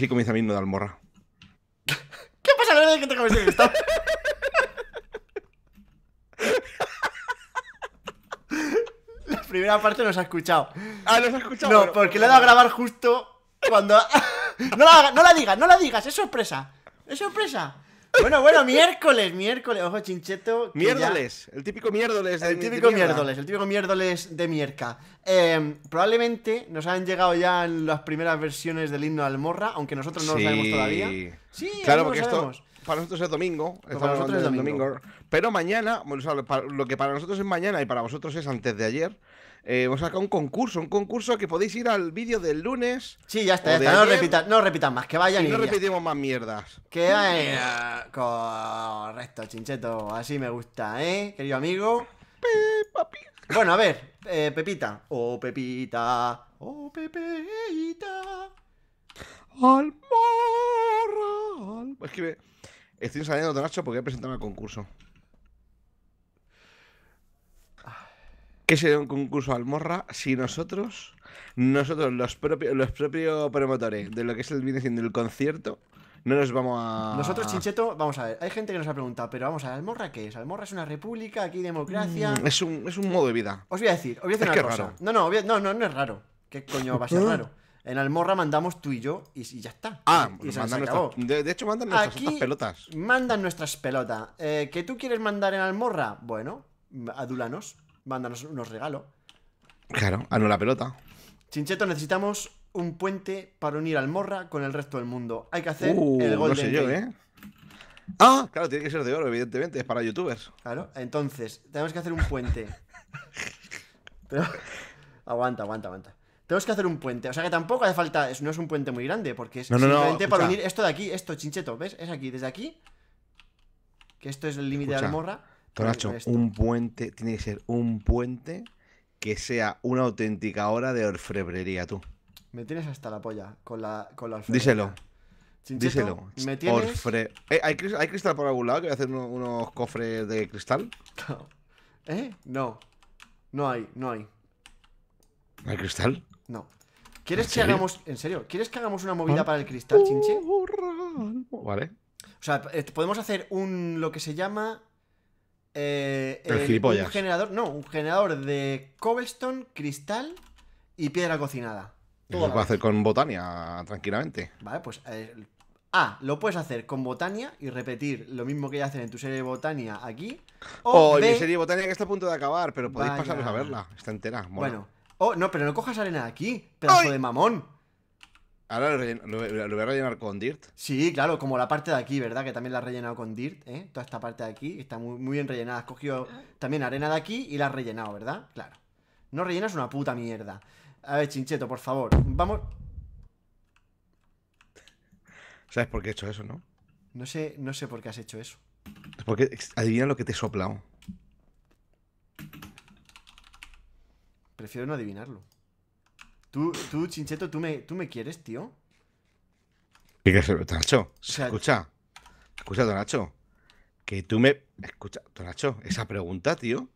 Así comienza mi himno de Almorra. ¿Qué pasa la vez que te comes el la primera parte nos ha escuchado. Ah, ha escuchado. No, porque le he dado a grabar justo cuando. no la digas, no la digas, es sorpresa. Es sorpresa. Bueno, bueno, miércoles, miércoles. Ojo, chincheto. Miércoles, el típico miércoles. El típico miércoles, el típico miércoles de mierca. Em, probablemente nos han llegado ya las primeras versiones del himno Almorra, aunque nosotros no lo sabemos todavía. Sí, claro, porque estamos. esto para nosotros es domingo. Para nosotros es domingo. Pero mañana, lo que para nosotros es mañana y para vosotros es antes de ayer, eh, hemos sacado un concurso, un concurso que podéis ir al vídeo del lunes. Sí, ya está, ya está. No, repitan, no repitan más, que vayan y. no repetimos más mierdas. Que hay... Correcto, chincheto. Así me gusta, ¿eh? Querido amigo. bueno, a ver, eh, Pepita. Oh, Pepita. Oh, Pepita. Almorra. Al... Es que Estoy saliendo de Nacho porque he presentado el concurso. ¿Qué sería un concurso Almorra si nosotros, nosotros los propios, promotores de lo que es el viene siendo el concierto, no nos vamos a. Nosotros, Chincheto, vamos a ver. Hay gente que nos ha preguntado, pero vamos a ver, ¿Almorra qué es? ¿Almorra es una república? ¿Aquí democracia? Mm, es, un, modo de vida. Os voy a decir, os voy a decir es Raro. no, no, no, no es raro. ¿Qué coño va a ser raro? En Almorra mandamos tú y yo y, si ya está. Ah, y, mandan de, hecho, mandan nuestras pelotas. Mandan nuestras pelotas. Eh, ¿Qué ¿Que tú quieres mandar en Almorra? Bueno, adúlanos. Mándanos unos regalo. Claro, a la pelota. Chincheto, necesitamos un puente para unir Almorra con el resto del mundo. Hay que hacer uh, el gol de... ¿eh? Ah, claro, tiene que ser de oro, evidentemente, es para youtubers. Claro, entonces, tenemos que hacer un puente. Pero, aguanta, aguanta, aguanta. Tenemos que hacer un puente. O sea que tampoco hace falta. no es un puente muy grande, porque es simplemente para unir esto de aquí, esto, chincheto. ¿Ves? Es aquí, desde aquí. Que esto es el límite de morra. Toracho, un puente. Tiene que ser un puente que sea una auténtica hora de orfebrería, tú. Me tienes hasta la polla con la, con orfebrería. Díselo. Díselo. Eh, ¿Hay, cristal, por algún lado? ¿Que hacer unos cofres de cristal? No. ¿Eh? No. No hay, no hay. ¿No hay cristal? No. ¿Quieres que hagamos. En serio, ¿quieres que hagamos una movida para el cristal, Chinche? Oh, vale. O sea, eh, podemos hacer un. lo que se llama. Eh, el, un generador. No, un generador de cobblestone, cristal y piedra cocinada. lo puedes hacer con botania tranquilamente. Vale, pues. Eh, ah, lo puedes hacer con botania y repetir lo mismo que ya hacen en tu serie de botania aquí. O, mi serie de botania que está a punto de acabar, pero podéis pasarnos pasaros a verla. Está entera. Bueno. Oh, no, pero no cojas arena de aquí, pedazo de mamón. Ahora lo, voy a rellenar con dirt. Sí, claro, como la parte de aquí, ¿verdad? Que también la has rellenado con dirt, ¿eh? Toda esta parte de aquí está muy, muy bien rellenada. Has cogido también arena de aquí y la has rellenado, ¿verdad? Claro. No rellenas una puta mierda. A ver, Chincheto, por favor, vamos... ¿Sabes por qué he hecho eso, no? No sé, no sé por qué has hecho eso. Porque adivina lo que te he soplado. Prefiero no adivinarlo. Tú, tú Chincheto, ¿tú me, ¿tú me quieres, tío? ¿Qué quieres, Donacho? O escucha, escucha, Donacho. Que tú me. Escucha, Donacho, esa pregunta, tío.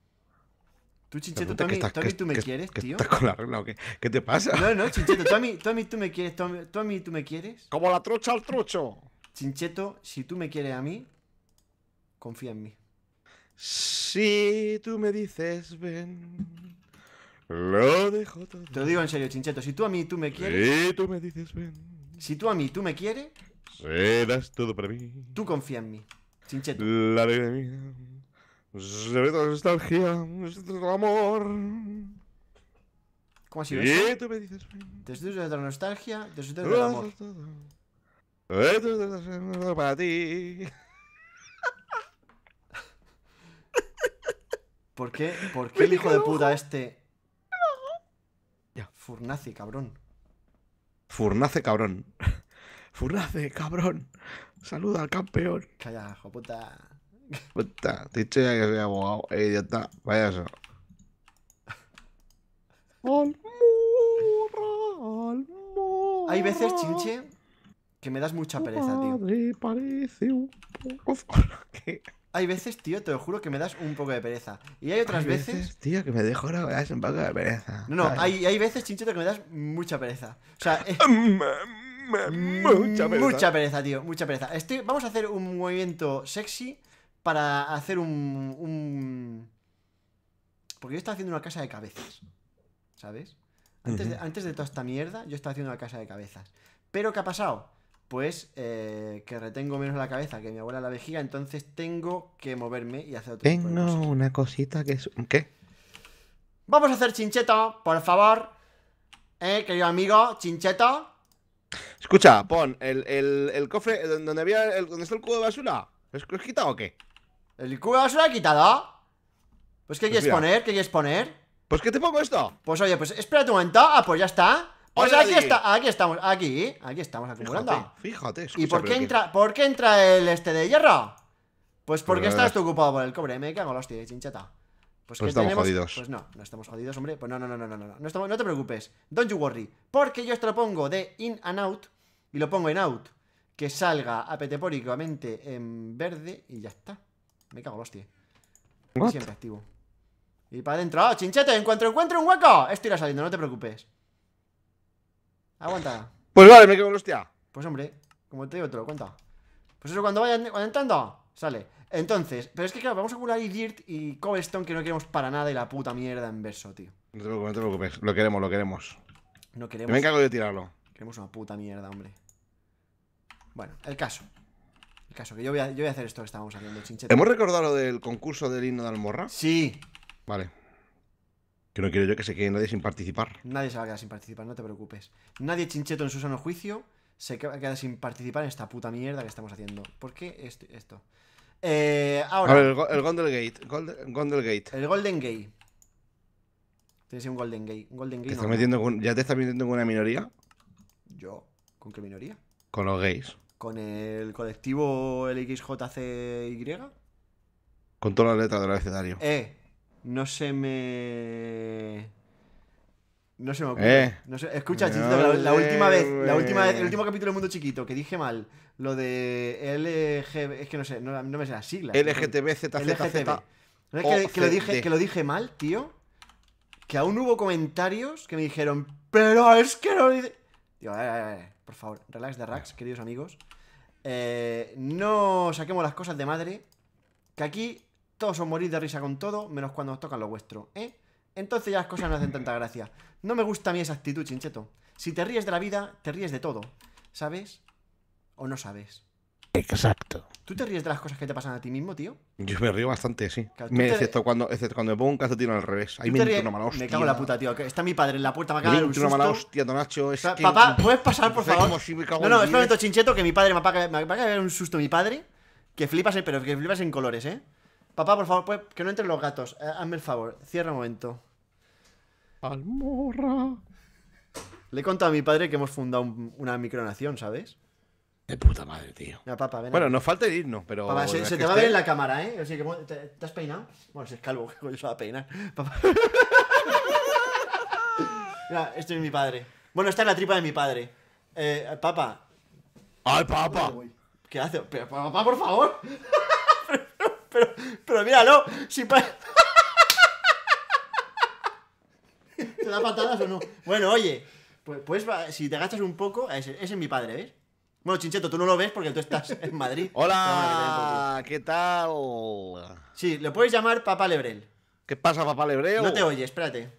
Tú, Chincheto, tú a mí, tú, me quieres, tío. ¿Estás con la regla o qué? ¿Qué te pasa? No, no, Chincheto, tú a mí, tú, a mí, tú me quieres, tú a, mí, tú a mí tú me quieres. Como la trocha al trocho. Chincheto, si tú me quieres a mí, confía en mí. Si tú me dices, ven. Lo dejo todo. Te lo digo en serio, Chincheto. Si tú a mí tú me quieres. tú me dices Si tú a mí tú me quieres. das todo para mí. Tú confía en mí, Chincheto. La de mía. Se ve toda nostalgia. el amor. ¿Cómo ha sido eso? tú me dices ven. Te de la nostalgia, te todo del amor. todo para ti. ¿Por qué, ¿Por qué el hijo de puta este Furnace, cabrón. Furnace, cabrón. Furnace, cabrón. Saluda al campeón. Callajo, puta. Puta, te he dicho ya que soy abogado, idiota. Eh, vaya eso. Almorra, almorra. Hay veces, chinche, que me das mucha pereza, tío. Padre, parece un ¿Qué? Hay veces, tío, te lo juro que me das un poco de pereza. Y hay otras hay veces, Tío, que me dejo de pereza. No, no, hay, hay, veces, chinchito, que me das mucha pereza. O sea. Mm, mm, mm, mucha pereza. Mucha pereza, tío, mucha pereza. Estoy, vamos a hacer un movimiento sexy para hacer un, un. Porque yo estaba haciendo una casa de cabezas. ¿Sabes? Antes, de, antes de toda esta mierda, yo estaba haciendo una casa de cabezas. Pero, ¿qué ha pasado? pues eh, que retengo menos la cabeza que mi abuela la vejiga, entonces tengo que moverme y hacer otro Tengo una cosita que es... ¿Qué? Vamos a hacer chincheto, por favor. Eh, querido amigo, chincheto. Escucha, pon el, el, el cofre donde había el, está el cubo de basura. es has quitado o qué? ¿El cubo de basura quitado? Pues ¿qué pues quieres poner? ¿Qué quieres poner? Pues que te pongo esto. Pues oye, pues espérate un momento. Ah, pues ya está. Pues aquí, está, aquí estamos, aquí, aquí estamos acumulando. Fíjate, fíjate escucha, ¿Y por qué, entra, por qué entra el este de hierro? Pues, pues porque estás ocupado por el cobre, me cago en los tíos, chincheta. Pues, pues, que estamos jodidos. Pues no, no estamos jodidos, hombre. Pues no, no, no, no, no, no. No, te preocupes. Don't you worry. Porque yo esto lo pongo de in and out y lo pongo en out. Que salga apetepóricamente en verde y ya está. Me cago en los tíos. Siempre activo. Y para adentro. ¡Oh, chinchete! encuentro encuentro un hueco, esto irá saliendo, no te preocupes. Aguanta. Pues vale, me quedo con hostia. Pues hombre, como te digo, te lo cuenta. Pues eso, cuando vayan entrando, sale. Entonces, pero es que claro, vamos a acumular y y Cobblestone que no queremos para nada y la puta mierda en verso, tío. No te preocupes, no te preocupes. Lo queremos, lo queremos. No queremos. me encargo de tirarlo. Queremos una puta mierda, hombre. Bueno, el caso. El caso, que yo voy a, yo voy a hacer esto que estábamos haciendo, chinchete. ¿Hemos recordado lo del concurso del himno de Almorra? Sí. Vale. Que no quiero yo que se quede nadie sin participar. Nadie se va a quedar sin participar, no te preocupes. Nadie chincheto en su sano juicio se queda sin participar en esta puta mierda que estamos haciendo. ¿Por qué esto? Eh, ahora. el, el Gondelgate. El Golden Gate Tiene que ser un Golden Gay. ¿Ya te estás metiendo con una minoría? Yo. ¿Con qué minoría? Con los gays. ¿Con el colectivo LXJCY? Con todas las letras del abecedario. Eh, no se me. No se me ocurre. Eh. Escucha, la, última vez, la última el último capítulo del Mundo Chiquito, que dije mal, lo de LG, es que no sé, no, me sé las siglas. LGTBZZZ. ¿No es que, lo dije, que lo dije mal, tío? Que aún hubo comentarios que me dijeron, pero es que no Tío, a ver, a ver, por favor, relax de racks, queridos amigos. Eh, no saquemos las cosas de madre, que aquí o morir de risa con todo, menos cuando os tocan lo vuestro, ¿eh? Entonces ya las cosas no hacen tanta gracia. No me gusta a mí esa actitud, chincheto. Si te ríes de la vida, te ríes de todo. ¿Sabes? ¿O no sabes? Exacto. ¿Tú te ríes de las cosas que te pasan a ti mismo, tío? Yo me río bastante, sí. me, te... excepto, cuando, cuando me pongo un tiro al revés. Ahí me entro una mala hostia. Me cago en la puta, tío. está mi padre en la puerta, me acaba de dar un susto. una mala hostia, Donacho. Es que... Papá, ¿puedes pasar, por favor? no, no, es un momento, chincheto, que mi padre me va a dar un susto mi padre. Que flipas, eh, pero que flipas en colores, ¿eh? Papá, por favor, pues, que no entren los gatos. Eh, hazme el favor, cierra un momento. Almorra. Le he contado a mi padre que hemos fundado una micronación, ¿sabes? De puta madre, tío. papá, bueno, nos falta irnos, pero. Papá, se, te va a ver este en la cámara, ¿eh? ¿te, has peinado? Bueno, si es calvo, que coño se va a peinar. Papá. Mira, esto es mi padre. Bueno, esta es la tripa de mi padre. Eh, papá. ¡Ay, papá! ¿Qué hace? papá, por favor. Pero, pero míralo, si pa... ¿Te da patadas o no? Bueno, oye, pues, pues si te agachas un poco, ese, es mi padre, ¿ves? Bueno, Chincheto, tú no lo ves porque tú estás en Madrid. Hola, ¿qué tal? Sí, le puedes llamar Papá Lebrel. ¿Qué pasa, Papá Lebrel? No te oye, espérate.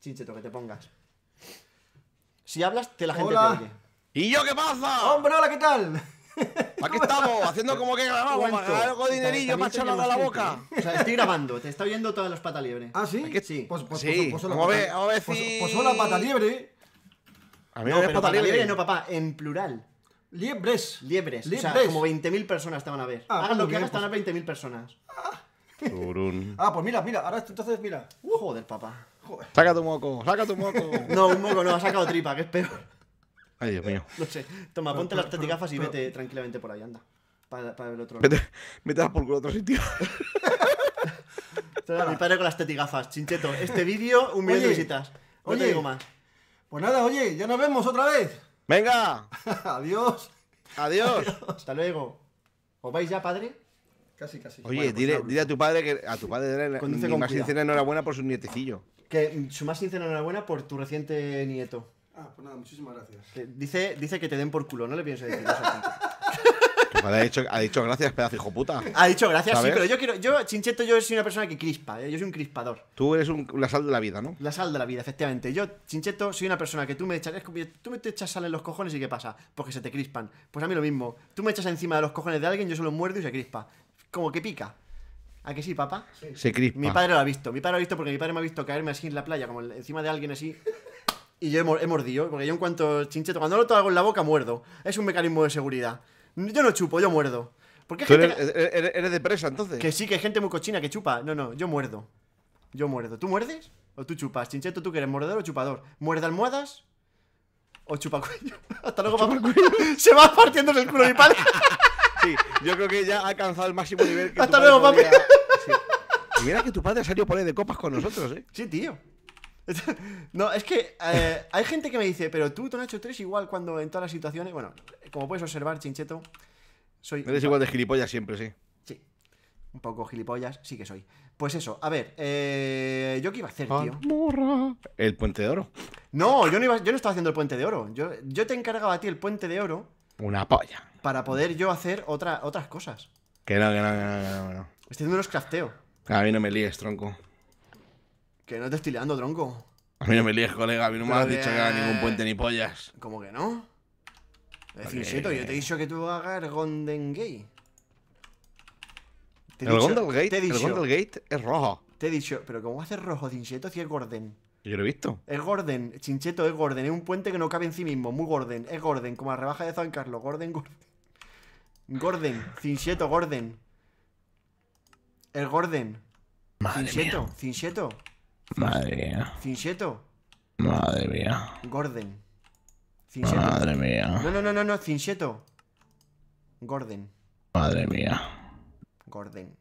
Chincheto, que te pongas. Si hablas, te la gente te oye. ¿Y yo qué pasa? ¡Hombre, hola, qué tal! Aquí estamos, haciendo como que grabamos, algo dinerillo, para echarlo a la boca. O sea, estoy grabando, te está oyendo todas las pataliebres ¿Ah, sí? ¿Qué? Sí. Pues, pues, sí. Pues, pues, pues, pues la pata, pues, A mí no, me no, papá, en plural. Liebres. Liebres. Liebres. O sea, como 20.000 personas te van a ver. Ah, hagan lo que hagan, están las a 20.000 personas. Ah, pues mira, mira, ahora entonces mira. Joder, papá. Joder. Saca tu moco, saca tu moco. no, un moco no, ha sacado tripa, que es peor. Ay, Dios mío. No sé. Toma, ponte las tetigafas y vete tranquilamente por ahí, anda. Para, para el otro lado. Vete, por otro sitio. Mi padre con las tetigafas, chincheto. Este vídeo, un millón de visitas. No oye. te digo más. Pues nada, oye, ya nos vemos otra vez. Venga, Adiós. adiós. Hasta luego. ¿Os vais ya, padre? Casi, casi. Oye, pues dile, dile a tu padre que a tu padre este más sincera enhorabuena por su nietecillo. Que su más sincera enhorabuena por tu reciente nieto. Ah, pues nada, muchísimas gracias. Eh, dice, dice que te den por culo, no le pienso decir eso. ha, dicho, ha dicho gracias, pedazo hijo puta. Ha dicho gracias, sí, pero yo quiero. Yo, Chincheto, yo soy una persona que crispa, eh, yo soy un crispador. Tú eres la sal de la vida, ¿no? La sal de la vida, efectivamente. Yo, Chincheto, soy una persona que tú me echas. tú me te echas sal en los cojones y ¿qué pasa? Porque se te crispan. Pues a mí lo mismo. Tú me echas encima de los cojones de alguien, yo solo muerdo y se crispa. Como que pica. ¿A que sí, papá? Se crispa. Mi padre lo ha visto. Mi padre lo ha visto porque mi padre me ha visto caerme así en la playa, como encima de alguien así. Y yo he, mordido, porque yo en cuanto chincheto, cuando lo hago en la boca, muerdo. Es un mecanismo de seguridad. Yo no chupo, yo muerdo. Porque ¿Tú gente... Er-, er-, eres, de presa entonces? Que sí, que hay gente muy cochina que chupa. No, no, yo muerdo. Yo muerdo. ¿Tú muerdes? ¿O tú chupas? Chincheto, ¿tú que eres mordedor o chupador? ¿Muerde almohadas? ¿O chupa cuello? Hasta luego, papá. Se va partiendo el culo mi padre. sí, yo creo que ya ha alcanzado el máximo nivel que Hasta luego, papi. Y mira que tu padre salió por poner de copas con nosotros, ¿eh? Sí, tío. no, es que eh, hay gente que me dice, pero tú, Tonacho, hecho eres igual cuando en todas las situaciones. Bueno, como puedes observar, Chincheto, soy. Eres igual de gilipollas siempre, sí. Sí. Un poco gilipollas, sí que soy. Pues eso, a ver, eh, ¿yo qué iba a hacer, tío? El puente de oro. No, yo no, yo no estaba haciendo el puente de oro. Yo, yo te encargaba a ti el puente de oro. Una polla. Para poder yo hacer otras cosas. Que no, que no, que no, que no, Estoy haciendo unos crafteo. A mí no me líes, tronco. Que no te estoy liando, tronco. A mí no me líes, colega. A mí no me has dicho que haga ningún puente ni pollas. ¿Cómo que no? cierto, yo te he dicho que tú hagas el Golden Gate. el Golden Gate, el Golden Gate es rojo. Te he dicho, pero ¿cómo va a ser rojo, Cincheto, si es Gordon? Yo lo he visto. Es Gordon, Chincheto es Gordon, es un puente que no cabe en sí mismo, muy Gordon, es Gordon, como la rebaja de San Carlos, Gordon, Gordon. Gordon, Cincheto, Gordon. Es Gordon. Madre Cincheto, Madre mía. ¿Cincheto? Madre mía. Gordon. Madre mía. No, no, no, no, no, Gordon. Madre mía. Gordon.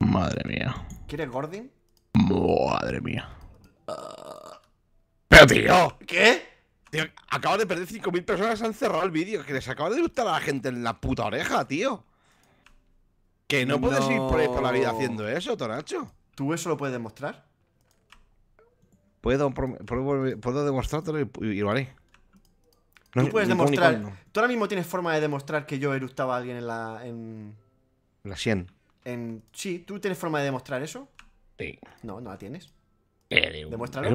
Madre mía. ¿Quieres Gordon? Madre mía. Pero tío. ¿Qué? Tío, acabo de perder 5.000 personas han cerrado el vídeo. Que les acaba de gustar a la gente en la puta oreja, tío. Que no, puedes ir por ahí por la vida haciendo eso, Tonacho. ¿Tú eso lo puedes demostrar? puedo, puedo, demostrártelo y, lo haré. No, tú puedes demostrar. Tú ahora mismo tienes forma de demostrar que yo eructaba a alguien en la. En... La 100. En... Sí, ¿tú tienes forma de demostrar eso? Sí. No, no la tienes. demuéstralo.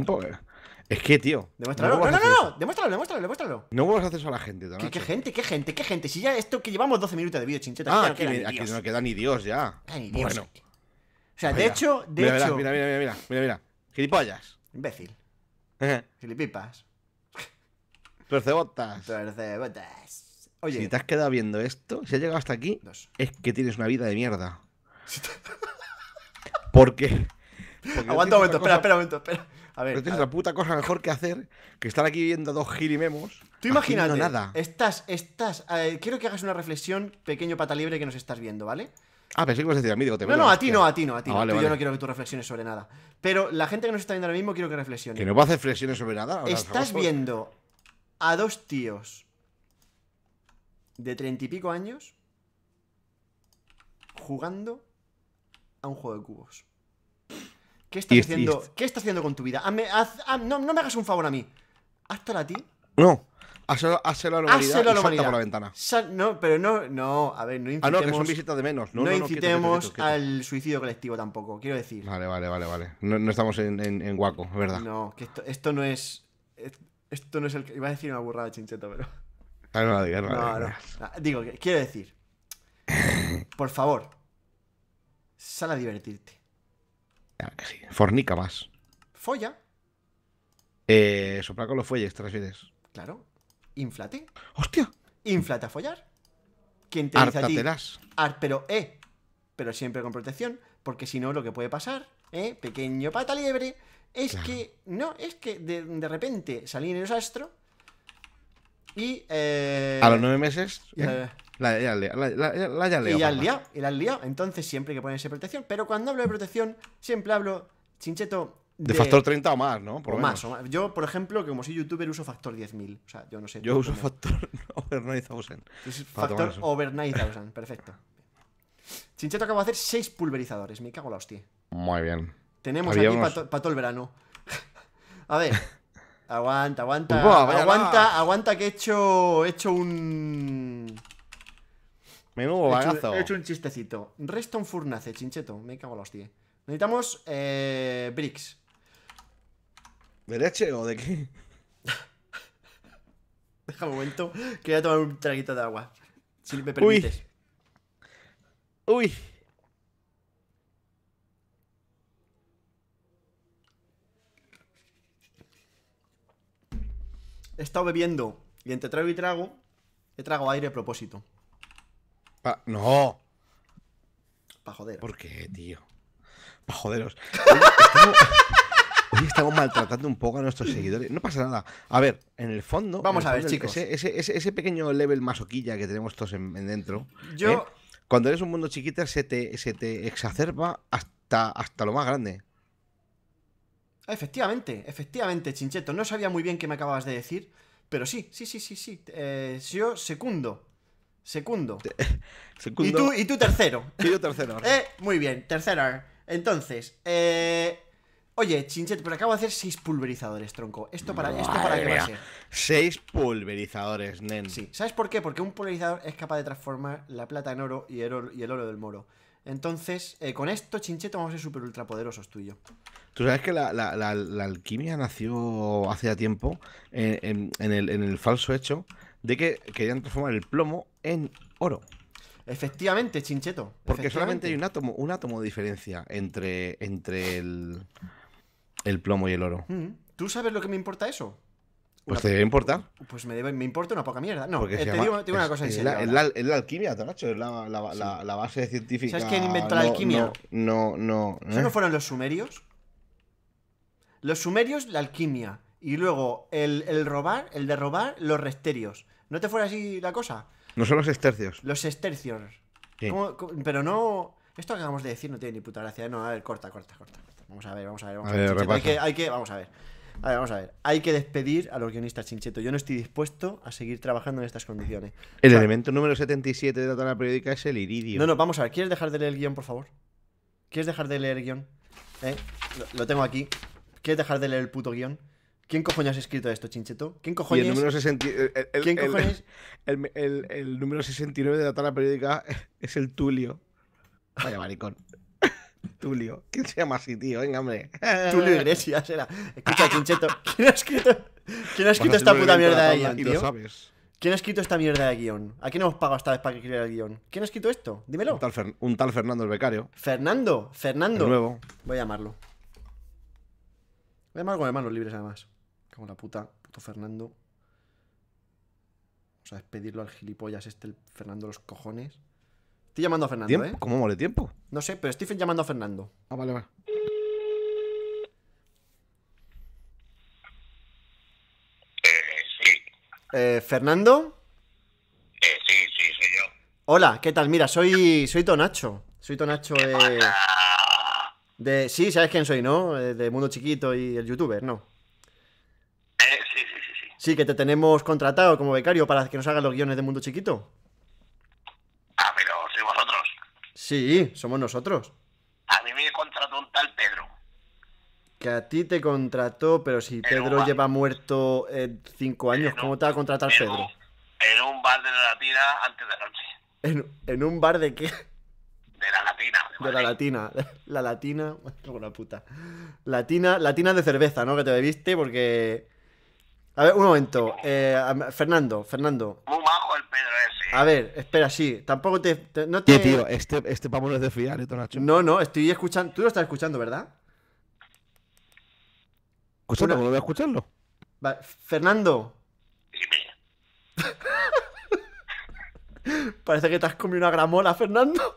Es que, tío. Demuéstralo. No, no, no, Demuéstralo, demuéstralo, demuéstralo. No vuelvas a hacer eso a la gente, ¿Qué, ¿Qué, gente, qué gente, qué gente? Si ya esto que llevamos 12 minutos de vídeo, chincheta. Ah, aquí, no queda, queda ni Dios ya. ni Dios. Bueno. O sea, de hecho, de mira, hecho. Mira, mira, mira, mira, mira, mira. Gilipollas. Imbécil. Filipipas. Tuercebotas. Tuercebotas. Oye. Si te has quedado viendo esto, si has llegado hasta aquí, es que tienes una vida de mierda. Porque. Aguanta un momento, espera, espera un momento, espera. A ver. Pero tienes la puta cosa mejor que hacer que estar aquí viendo dos girimemos. Tú imagínate. Nada. Estás, estás. Eh, quiero que hagas una reflexión, pequeño pata libre que nos estás viendo, ¿vale? Ah, pensé que ibas a decir a mí, digo, te No, no, a ti no, a ti ah, no, a ti no. tú, Yo no quiero que tú reflexiones sobre nada. Pero la gente que nos está viendo ahora mismo quiero que reflexione. ¿Que no va a hacer reflexiones sobre nada? Estás viendo a dos tíos de treinta y pico años jugando a un juego de cubos. ¿Qué estás, haciendo, ¿qué estás haciendo con tu vida? no, me hagas un favor a mí. hasta a ti. No. Hazlo, a la humanidad. Hazlo por la ventana. no, pero no, no, a ver, no incitemos. Ah, no, que son visitas de menos. No, incitemos al suicidio colectivo tampoco, quiero decir. Vale, vale, vale, vale. No, no estamos en, en, guaco, es verdad. No, que esto, esto no es. Esto no es el. Iba a decir una burrada de chincheto, pero. Ah, no, no, no, ah, Digo, quiero decir. Por favor, sal a divertirte. que sí. Fornica más. Folla. Eh, con los fuelles, te refieres. Claro, inflate. ¡Hostia! Inflate a follar. quién te dice a pero, eh, pero siempre con protección, porque si no, lo que puede pasar, eh, pequeño pata liebre, es que, no, es que de, repente salí en el astro y. Eh, a los nueve meses. la, eh, ya ya leo, Y ya liado, y la liado. Entonces siempre hay que ponerse protección. Pero cuando hablo de protección, siempre hablo, chincheto, de, factor 30 o más, ¿no? Por o más, o más. Yo, por ejemplo, que como soy youtuber, uso factor 10.000. O sea, yo no sé. Yo uso factor over 9000. Factor over 9000, perfecto. Chincheto acabo de hacer 6 pulverizadores. Me cago la hostia. Muy bien. Tenemos aquí para todo el verano. A ver. Aguanta, aguanta. aguanta, aguanta, que he hecho, he hecho un. Me He, he hecho un chistecito. Reston furnace, chincheto. Me cago la hostia. Necesitamos eh, bricks. ¿De leche o de qué? Deja un momento, que voy a tomar un traguito de agua. Si me permites. Uy. He estado bebiendo y entre trago y trago he trago aire a propósito. no. Pa joder. ¿Por qué, tío? Pa joderos. estamos maltratando un poco a nuestros seguidores. No pasa nada. A ver, en el fondo. Vamos a ver, chicos. Ese, ese, pequeño level masoquilla que tenemos todos en, dentro. Yo. ¿eh? Cuando eres un mundo chiquita, se te, se te exacerba hasta, hasta lo más grande. Efectivamente, efectivamente, Chincheto. No sabía muy bien qué me acababas de decir, pero sí, sí, sí, sí, sí. Eh, yo segundo Segundo Y tú, y tú tercero. Y yo tercero. Eh, muy bien, tercero. Entonces, eh, Oye, Chinchet, pero acabo de hacer seis pulverizadores, tronco. ¿Esto para, para qué va a ser? Seis pulverizadores, nen. Sí, ¿sabes por qué? Porque un pulverizador es capaz de transformar la plata en oro y el oro, del moro. Entonces, eh, con esto, Chincheto, vamos a ser súper ultra poderosos tú Tú sabes que la, alquimia nació hace tiempo en, el, falso hecho de que querían transformar el plomo en oro. Efectivamente, Chincheto. Porque solamente hay un átomo, un átomo de diferencia entre, entre el el plomo y el oro. Mm. ¿Tú sabes lo que me importa eso? Pues te debe importar. Pues me, importa una poca mierda. No, porque eh, te, una cosa en Es la, alquimia, Tonacho, es la, base científica. ¿Sabes quién inventó la alquimia? No, no. ¿Eso no ¿eh? fueron los sumerios? Los sumerios, la alquimia. Y luego el, robar, el de robar, los resterios. ¿No te fuera así la cosa? No son los estercios. Los estercios. pero no. Esto que acabamos de decir no tiene ni puta gracia. ¿eh? No, a ver, corta, corta, corta. Vamos a ver, vamos a ver, vamos a ver. hay, que, vamos a ver. vamos a ver. Hay que despedir a los guionistas Chincheto. Yo no estoy dispuesto a seguir trabajando en estas condiciones. El elemento número 77 de la tabla periódica es el iridio. No, no, vamos a ver. ¿Quieres dejar de leer el guión, por favor? ¿Quieres dejar de leer el guión? ¿Eh? Lo, tengo aquí. ¿Quieres dejar de leer el puto guión? ¿Quién cojones has escrito esto, Chincheto? ¿Quién cojones? Y el número el, el, número 69 de la tabla periódica es el Tulio. Vaya maricón. Tulio. ¿Quién se llama así, tío? Venga, hombre. Tulio Iglesias era. Escucha, Chincheto. ¿Quién ha escrito, ¿quién escrito esta puta mierda de guión, tío? Lo sabes. ¿Quién ha escrito esta mierda de guión? ¿A quién hemos pagado esta vez para que escribiera el guión? ¿Quién ha escrito esto? Dímelo. Un tal, Fernando el Becario. Fernando, Fernando. De nuevo. Voy a llamarlo. Voy a llamar con manos libres, además. Como la puta, puto Fernando. Vamos a despedirlo al gilipollas este, el Fernando los cojones. Estoy llamando a Fernando, ¿eh? ¿Cómo mole tiempo? No sé, pero estoy llamando a Fernando. Ah, vale, vale. Eh, sí. Eh, ¿Fernando? Eh, sí, sí, soy yo. Hola, ¿qué tal? Mira, soy, soy Tonacho. Soy Tonacho de... Eh, de... Sí, sabes quién soy, ¿no? Eh, de Mundo Chiquito y el youtuber, ¿no? Eh, sí, sí, sí, sí. Sí, que te tenemos contratado como becario para que nos hagas los guiones de Mundo Chiquito. Sí, somos nosotros. A mí me contrató un tal Pedro. Que a ti te contrató, pero si Pedro lleva muerto 5 eh, cinco años, ¿cómo te va a contratar Pedro? en un bar de la Latina antes de la noche. ¿En, un bar de qué? De la Latina. De, la Latina. La Latina. Bueno, la puta. Latina, latina de cerveza, ¿no? Que te bebiste porque a ver, un momento. Eh, Fernando, Fernando. Muy bajo el Pedro ese. Eh. A ver, espera, sí. Tampoco te. no tío, este, este pavo no es de fiar, esto, No, no, estoy escuchando. Tú lo estás escuchando, ¿verdad? Escuchando, no voy a escucharlo. Fernando. Parece que te has comido una gramola, Fernando.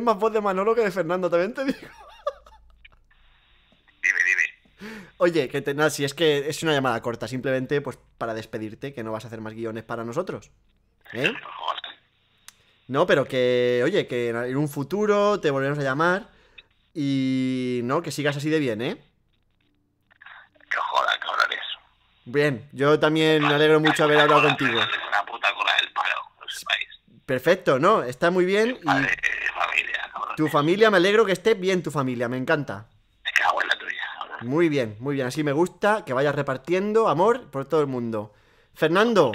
más voz de Manolo que de Fernando, también te digo. Oye, que te, si es que es una llamada corta, simplemente pues para despedirte, que no vas a hacer más guiones para nosotros. ¿Eh? No, pero que, oye, que en un futuro te volveremos a llamar y no, que sigas así de bien, ¿eh? Que joda, cabrones. Bien, yo también me alegro mucho haber hablado contigo. Perfecto, ¿no? Está muy bien. y... Tu familia, me alegro que esté bien, tu familia, me encanta. Me cago en la tuya. Muy bien, muy bien, así me gusta que vayas repartiendo amor por todo el mundo. Fernando.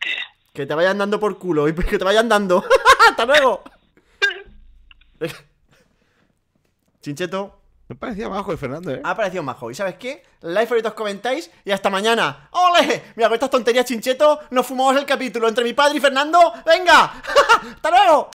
¿Qué? Que te vayan dando por culo y que te vayan dando. ¡Hasta luego! Chincheto. Me parecía majo el Fernando, ¿eh? Ha parecido majo. ¿Y sabes qué? Like, favoritos, comentáis y hasta mañana. ¡Ole! Mira, con estas tonterías, Chincheto, nos fumamos el capítulo entre mi padre y Fernando. ¡Venga! ¡Hasta luego!